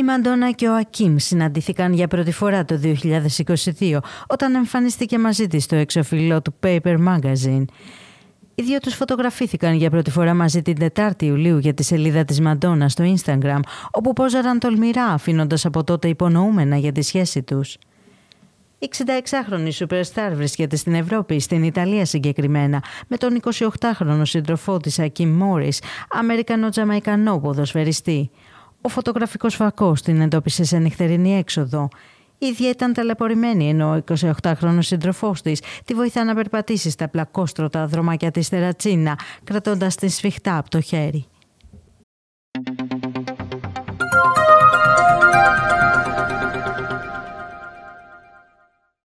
Η Μαντόνα και ο Ακίμ συναντήθηκαν για πρώτη φορά το 2022 όταν εμφανίστηκε μαζί της στο εξωφυλλό του Paper Magazine. Οι δύο τους φωτογραφήθηκαν για πρώτη φορά μαζί την 4η Ιουλίου για τη σελίδα της Μαντόνα στο Instagram, όπου πόζαραν τολμηρά αφήνοντας από τότε υπονοούμενα για τη σχέση τους. Η 66χρονη Superstar βρίσκεται στην Ευρώπη, στην Ιταλία συγκεκριμένα, με τον 28χρονο σύντροφό της Ακίμ Μόρις, Αμερικανό-Τζαμαϊκανό ποδοσφαιριστή. Ο φωτογραφικός φακός την εντόπισε σε νυχτερινή έξοδο. Η ίδια ήταν ταλαιπωρημένη, ενώ ο 28χρονο σύντροφός της τη βοηθά να περπατήσει στα πλακόστρωτα δρομάκια της Τερατσίνα, κρατώντας τη σφιχτά από το χέρι.